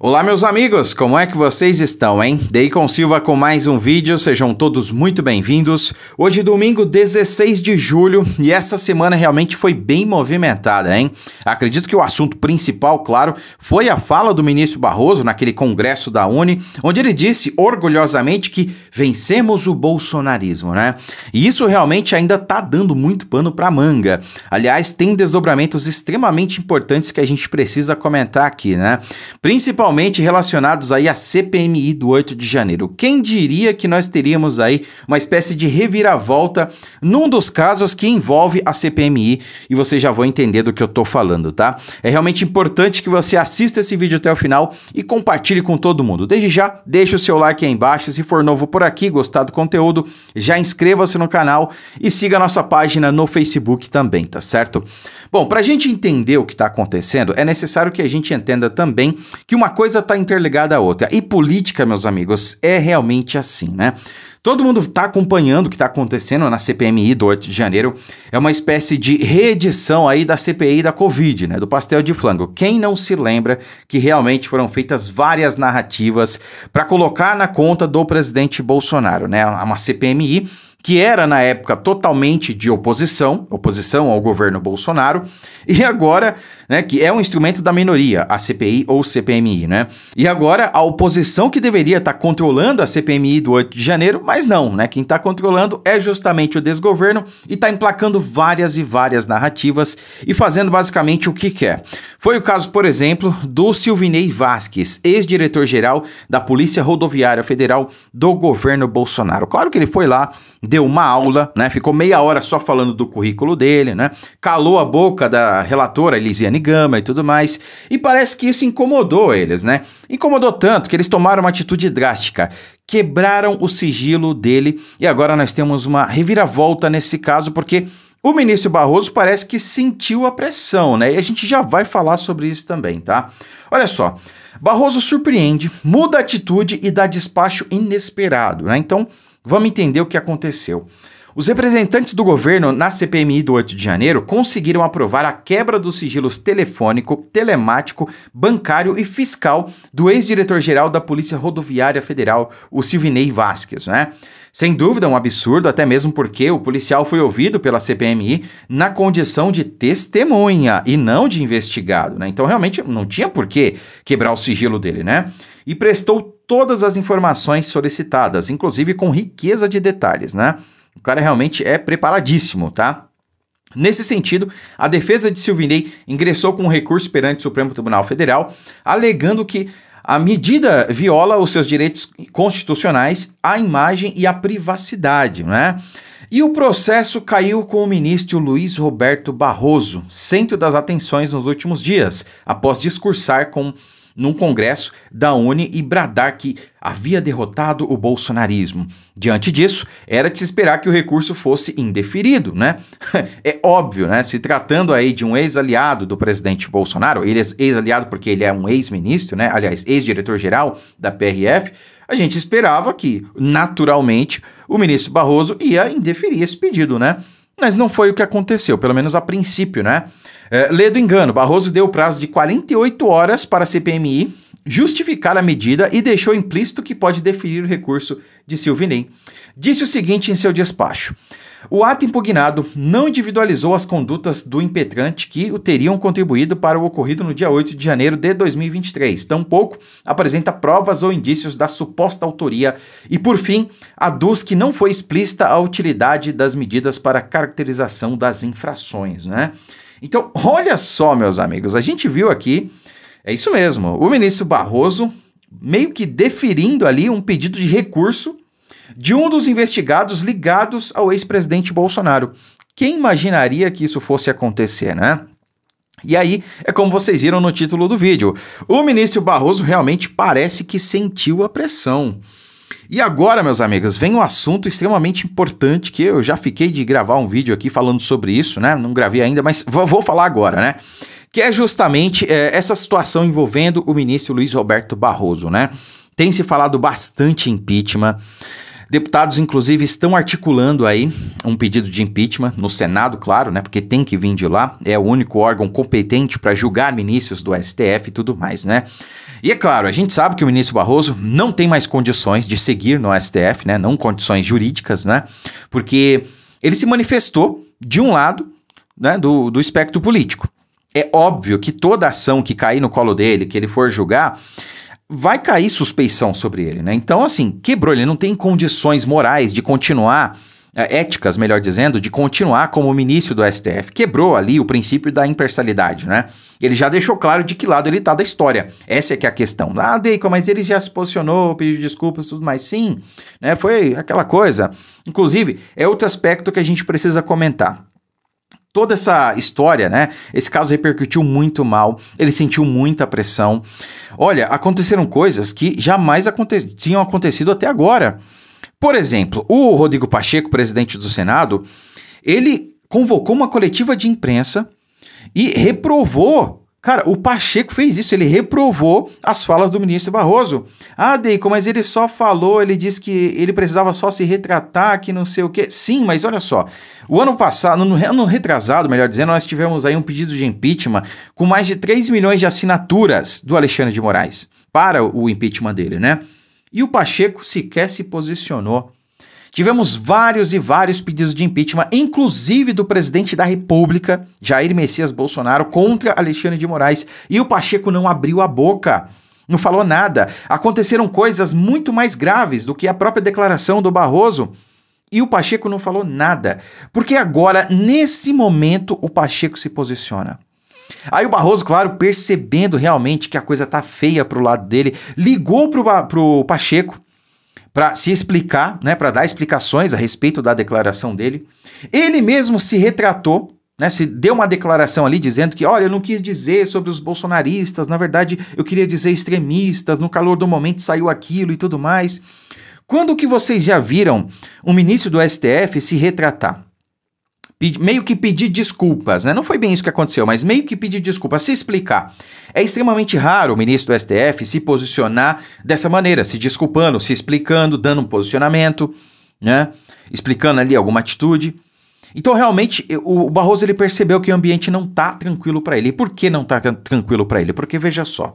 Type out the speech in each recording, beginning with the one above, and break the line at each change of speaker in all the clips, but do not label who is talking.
Olá meus amigos, como é que vocês estão, hein? Deicon Silva com mais um vídeo, sejam todos muito bem-vindos. Hoje domingo 16 de julho e essa semana realmente foi bem movimentada, hein? Acredito que o assunto principal, claro, foi a fala do ministro Barroso naquele congresso da Uni, onde ele disse orgulhosamente que vencemos o bolsonarismo, né? E isso realmente ainda tá dando muito pano pra manga. Aliás, tem desdobramentos extremamente importantes que a gente precisa comentar aqui, né? Principalmente principalmente relacionados aí à CPMI do 8 de janeiro. Quem diria que nós teríamos aí uma espécie de reviravolta num dos casos que envolve a CPMI e vocês já vão entender do que eu tô falando, tá? É realmente importante que você assista esse vídeo até o final e compartilhe com todo mundo. Desde já, deixa o seu like aí embaixo se for novo por aqui, gostar do conteúdo, já inscreva-se no canal e siga a nossa página no Facebook também, tá certo? Bom, para a gente entender o que está acontecendo, é necessário que a gente entenda também que uma coisa está interligada à outra. E política, meus amigos, é realmente assim, né? Todo mundo está acompanhando o que está acontecendo na CPMI do 8 de janeiro. É uma espécie de reedição aí da CPI da Covid, né? Do pastel de flango. Quem não se lembra que realmente foram feitas várias narrativas para colocar na conta do presidente Bolsonaro, né? Uma CPMI que era na época totalmente de oposição, oposição ao governo Bolsonaro, e agora, né, que é um instrumento da minoria, a CPI ou CPMI, né? E agora a oposição que deveria estar tá controlando a CPMI do 8 de janeiro, mas não, né? Quem está controlando é justamente o desgoverno e está emplacando várias e várias narrativas e fazendo basicamente o que quer. Foi o caso, por exemplo, do Silvinei Vasquez, ex-diretor-geral da Polícia Rodoviária Federal do governo Bolsonaro. Claro que ele foi lá deu uma aula, né? Ficou meia hora só falando do currículo dele, né? Calou a boca da relatora Elisiane Gama e tudo mais. E parece que isso incomodou eles, né? Incomodou tanto que eles tomaram uma atitude drástica quebraram o sigilo dele e agora nós temos uma reviravolta nesse caso porque o ministro Barroso parece que sentiu a pressão, né? E a gente já vai falar sobre isso também, tá? Olha só, Barroso surpreende, muda a atitude e dá despacho inesperado, né? Então, Vamos entender o que aconteceu. Os representantes do governo na CPMI do 8 de janeiro conseguiram aprovar a quebra dos sigilos telefônico, telemático, bancário e fiscal do ex-diretor-geral da Polícia Rodoviária Federal, o Silvinei Vasquez, né? Sem dúvida, um absurdo, até mesmo porque o policial foi ouvido pela CPMI na condição de testemunha e não de investigado, né? Então, realmente, não tinha por que quebrar o sigilo dele, né? E prestou todas as informações solicitadas, inclusive com riqueza de detalhes, né? O cara realmente é preparadíssimo, tá? Nesse sentido, a defesa de Silvinei ingressou com um recurso perante o Supremo Tribunal Federal, alegando que a medida viola os seus direitos constitucionais, a imagem e a privacidade, né? E o processo caiu com o ministro Luiz Roberto Barroso, centro das atenções nos últimos dias, após discursar com num congresso da ONU e bradar que havia derrotado o bolsonarismo. Diante disso, era de se esperar que o recurso fosse indeferido, né? é óbvio, né? Se tratando aí de um ex-aliado do presidente Bolsonaro, ele é ex-aliado porque ele é um ex-ministro, né? Aliás, ex-diretor-geral da PRF, a gente esperava que, naturalmente, o ministro Barroso ia indeferir esse pedido, né? Mas não foi o que aconteceu, pelo menos a princípio, né? É, lê do engano, Barroso deu o prazo de 48 horas para a CPMI justificar a medida e deixou implícito que pode deferir o recurso de Silvinim. Disse o seguinte em seu despacho: o ato impugnado não individualizou as condutas do impetrante que o teriam contribuído para o ocorrido no dia 8 de janeiro de 2023, tampouco apresenta provas ou indícios da suposta autoria e, por fim, aduz que não foi explícita a utilidade das medidas para caracterização das infrações, né? Então, olha só, meus amigos, a gente viu aqui, é isso mesmo, o ministro Barroso meio que deferindo ali um pedido de recurso de um dos investigados ligados ao ex-presidente Bolsonaro. Quem imaginaria que isso fosse acontecer, né? E aí, é como vocês viram no título do vídeo: o ministro Barroso realmente parece que sentiu a pressão. E agora, meus amigos, vem um assunto extremamente importante que eu já fiquei de gravar um vídeo aqui falando sobre isso, né? Não gravei ainda, mas vou falar agora, né? Que é justamente é, essa situação envolvendo o ministro Luiz Roberto Barroso, né? Tem se falado bastante impeachment. Deputados, inclusive, estão articulando aí um pedido de impeachment no Senado, claro, né? Porque tem que vir de lá. É o único órgão competente para julgar ministros do STF e tudo mais, né? E é claro, a gente sabe que o ministro Barroso não tem mais condições de seguir no STF, né? Não condições jurídicas, né? Porque ele se manifestou de um lado né, do, do espectro político. É óbvio que toda ação que cair no colo dele, que ele for julgar, vai cair suspeição sobre ele, né? Então, assim, quebrou, ele não tem condições morais de continuar, é, éticas, melhor dizendo, de continuar como ministro do STF. Quebrou ali o princípio da imparcialidade, né? Ele já deixou claro de que lado ele tá da história. Essa é que é a questão. Ah, Deico, mas ele já se posicionou, pediu desculpas e tudo mais. Sim, né? Foi aquela coisa. Inclusive, é outro aspecto que a gente precisa comentar toda essa história, né? Esse caso repercutiu muito mal, ele sentiu muita pressão. Olha, aconteceram coisas que jamais aconte tinham acontecido até agora. Por exemplo, o Rodrigo Pacheco, presidente do Senado, ele convocou uma coletiva de imprensa e reprovou Cara, o Pacheco fez isso, ele reprovou as falas do ministro Barroso. Ah, Deico, mas ele só falou, ele disse que ele precisava só se retratar, que não sei o quê. Sim, mas olha só, o ano passado, no ano retrasado, melhor dizendo, nós tivemos aí um pedido de impeachment com mais de 3 milhões de assinaturas do Alexandre de Moraes para o impeachment dele, né? E o Pacheco sequer se posicionou. Tivemos vários e vários pedidos de impeachment, inclusive do presidente da República, Jair Messias Bolsonaro, contra Alexandre de Moraes, e o Pacheco não abriu a boca. Não falou nada. Aconteceram coisas muito mais graves do que a própria declaração do Barroso. E o Pacheco não falou nada. Porque agora, nesse momento, o Pacheco se posiciona. Aí o Barroso, claro, percebendo realmente que a coisa tá feia pro lado dele, ligou pro, o pro Pacheco para se explicar, né, para dar explicações a respeito da declaração dele. Ele mesmo se retratou, né, se deu uma declaração ali dizendo que, olha, eu não quis dizer sobre os bolsonaristas, na verdade eu queria dizer extremistas, no calor do momento saiu aquilo e tudo mais. Quando que vocês já viram um ministro do STF se retratar? meio que pedir desculpas, né? Não foi bem isso que aconteceu, mas meio que pedir desculpas, se explicar. É extremamente raro o ministro do STF se posicionar dessa maneira, se desculpando, se explicando, dando um posicionamento, né? Explicando ali alguma atitude. Então, realmente, o Barroso ele percebeu que o ambiente não está tranquilo para ele. E por que não está tranquilo para ele? Porque veja só.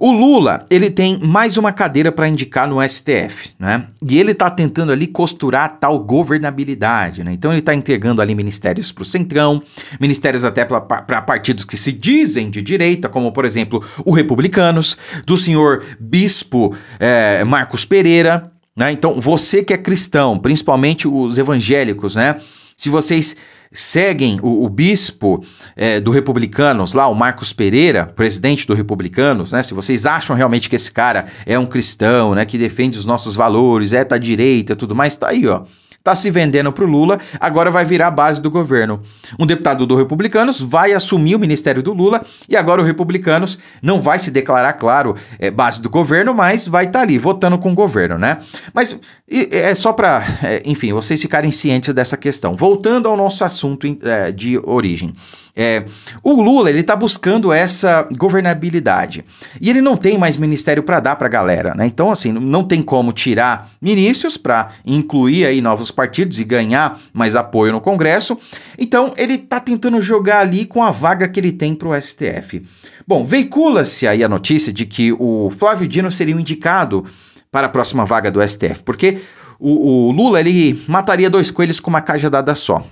O Lula, ele tem mais uma cadeira para indicar no STF, né? E ele está tentando ali costurar a tal governabilidade, né? Então ele está entregando ali ministérios para o Centrão, ministérios até para partidos que se dizem de direita, como por exemplo o Republicanos, do senhor Bispo é, Marcos Pereira, né? Então você que é cristão, principalmente os evangélicos, né? Se vocês seguem o, o bispo é, do Republicanos lá, o Marcos Pereira, presidente do Republicanos, né? Se vocês acham realmente que esse cara é um cristão, né? Que defende os nossos valores, é, da direita, tudo mais, tá aí, ó está se vendendo para o Lula, agora vai virar base do governo. Um deputado do Republicanos vai assumir o ministério do Lula e agora o Republicanos não vai se declarar, claro, é, base do governo, mas vai estar tá ali votando com o governo, né? Mas e, é só para, é, enfim, vocês ficarem cientes dessa questão. Voltando ao nosso assunto é, de origem. É, o Lula ele está buscando essa governabilidade e ele não tem mais ministério para dar para a galera, né? Então assim não tem como tirar ministros para incluir aí novos partidos e ganhar mais apoio no Congresso. Então, ele está tentando jogar ali com a vaga que ele tem para o STF. Bom, veicula-se aí a notícia de que o Flávio Dino seria o indicado para a próxima vaga do STF, porque o, o Lula ele mataria dois coelhos com uma cajadada só.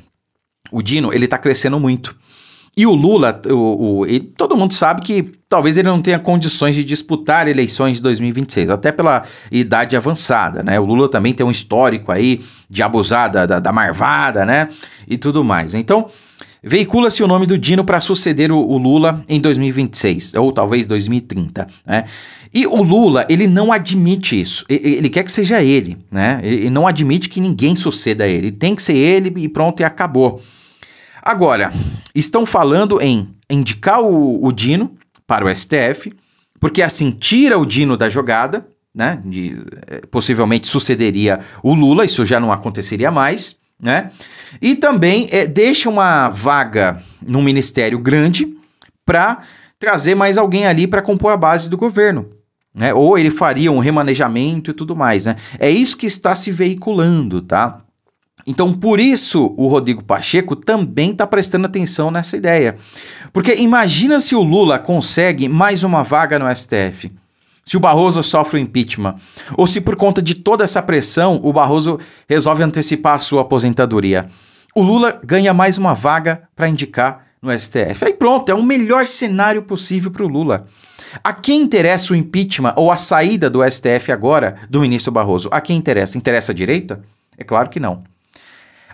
O Dino ele está crescendo muito. E o Lula, o, o ele, todo mundo sabe que talvez ele não tenha condições de disputar eleições de 2026, até pela idade avançada, né? O Lula também tem um histórico aí de abusar da, da, da marvada, né? E tudo mais. Então, Veicula-se o nome do Dino para suceder o, o, Lula em 2026, ou talvez 2030, né? E o Lula, ele não admite isso. Ele quer que seja ele, né? Ele não admite que ninguém suceda a ele. Tem que ser ele e pronto, e acabou. Agora, estão falando em indicar o, o Dino para o STF, porque assim tira o Dino da jogada, né? De, eh, possivelmente sucederia o Lula, isso já não aconteceria mais, né? E também é, deixa uma vaga no ministério grande para trazer mais alguém ali para compor a base do governo. Né? Ou ele faria um remanejamento e tudo mais, né? É isso que está se veiculando, tá? Então, por isso, o Rodrigo Pacheco também está prestando atenção nessa ideia. Porque imagina se o Lula consegue mais uma vaga no STF. Se o Barroso sofre o impeachment. Ou se, por conta de toda essa pressão, o Barroso resolve antecipar a sua aposentadoria. O Lula ganha mais uma vaga para indicar no STF. Aí pronto, é o melhor cenário possível para o Lula. A quem interessa o impeachment ou a saída do STF agora do ministro Barroso? A quem interessa? Interessa a direita? É claro que não.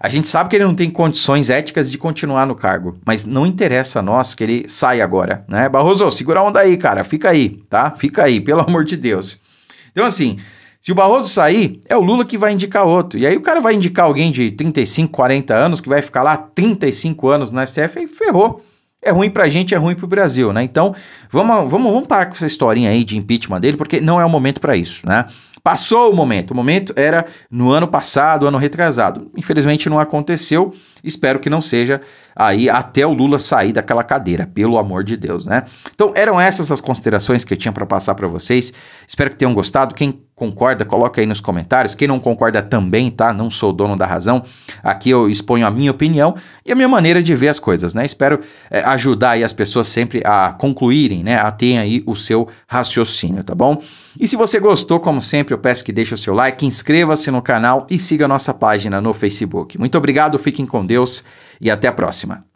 A gente sabe que ele não tem condições éticas de continuar no cargo, mas não interessa a nós que ele saia agora, né? Barroso, segura a onda aí, cara, fica aí, tá? Fica aí, pelo amor de Deus. Então, assim, se o Barroso sair, é o Lula que vai indicar outro. E aí o cara vai indicar alguém de 35, 40 anos, que vai ficar lá 35 anos no STF, e ferrou. É ruim pra gente, é ruim pro Brasil, né? Então, vamos, vamos, vamos parar com essa historinha aí de impeachment dele, porque não é o momento para isso, né? Passou o momento. O momento era no ano passado, ano retrasado. Infelizmente não aconteceu. Espero que não seja aí até o Lula sair daquela cadeira, pelo amor de Deus, né? Então eram essas as considerações que eu tinha para passar para vocês. Espero que tenham gostado. Quem concorda, coloca aí nos comentários. Quem não concorda também, tá? Não sou dono da razão. Aqui eu exponho a minha opinião e a minha maneira de ver as coisas, né? Espero é, ajudar aí as pessoas sempre a concluírem, né? A terem aí o seu raciocínio, tá bom? E se você gostou, como sempre, eu peço que deixe o seu like, inscreva-se no canal e siga nossa página no Facebook. Muito obrigado, fiquem com Deus e até a próxima.